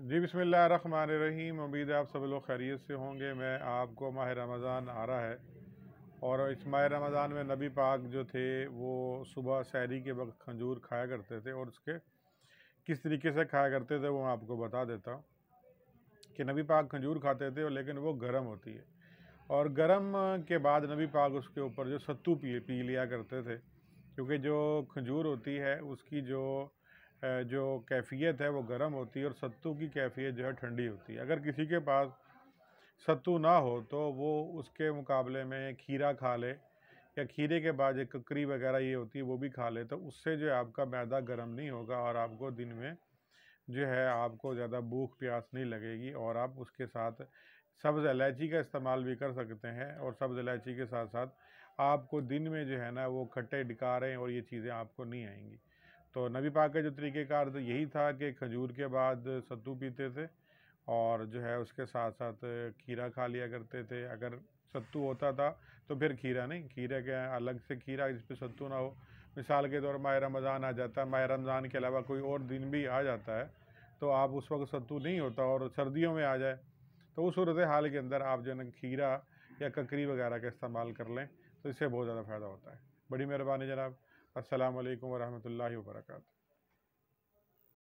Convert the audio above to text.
जी run रहीम उम्मीद है आप सब लोग खैरियत से होंगे मैं आपको माह रमज़ान आ रहा है और इस माह रमज़ान में नबी पाक जो थे वो सुबह सैरी के वक्त खंजूर खाया करते थे और उसके किस तरीके से खाया करते थे वो मैं आपको बता देता हूँ कि नबी पाक खंजूर खाते थे और लेकिन वो गर्म होती है और गर्म के बाद नबी पाक उसके ऊपर जो सत्तू पिए पी लिया करते थे क्योंकि जो खंजूर होती है उसकी जो जो कैफियत है वो गर्म होती है और सत्तू की कैफियत जो है ठंडी होती है अगर किसी के पास सत्तू ना हो तो वो उसके मुकाबले में खीरा खा ले या खीरे के बाद एक ककरी वगैरह ये होती है वो भी खा ले तो उससे जो है आपका मैदा गर्म नहीं होगा और आपको दिन में जो है आपको ज़्यादा भूख प्यास नहीं लगेगी और आप उसके साथ सब्ज़ इलायची का इस्तेमाल भी कर सकते हैं और सब्ज़ इलायची के साथ साथ आपको दिन में जो है ना वो खट्टे डिकारें और ये चीज़ें आपको नहीं आएंगी तो नबी पाक का जो तरीक़ेकार तो यही था कि खजूर के बाद सत्तू पीते थे और जो है उसके साथ साथ खीरा खा लिया करते थे अगर सत्तू होता था तो फिर खीरा नहीं खीरे के अलग से खीरा पर सत्तू ना हो मिसाल के तौर माह रमज़ान आ जाता है माह रमज़ान के अलावा कोई और दिन भी आ जाता है तो आप उस वक्त सत्तू नहीं होता और सर्दियों में आ जाए तो उस सूरत हाल के अंदर आप जो है खीरा या ककरी वगैरह का इस्तेमाल कर लें तो इससे बहुत ज़्यादा फ़ायदा होता है बड़ी मेहरबानी जनाब असलकम वरहमल वर्का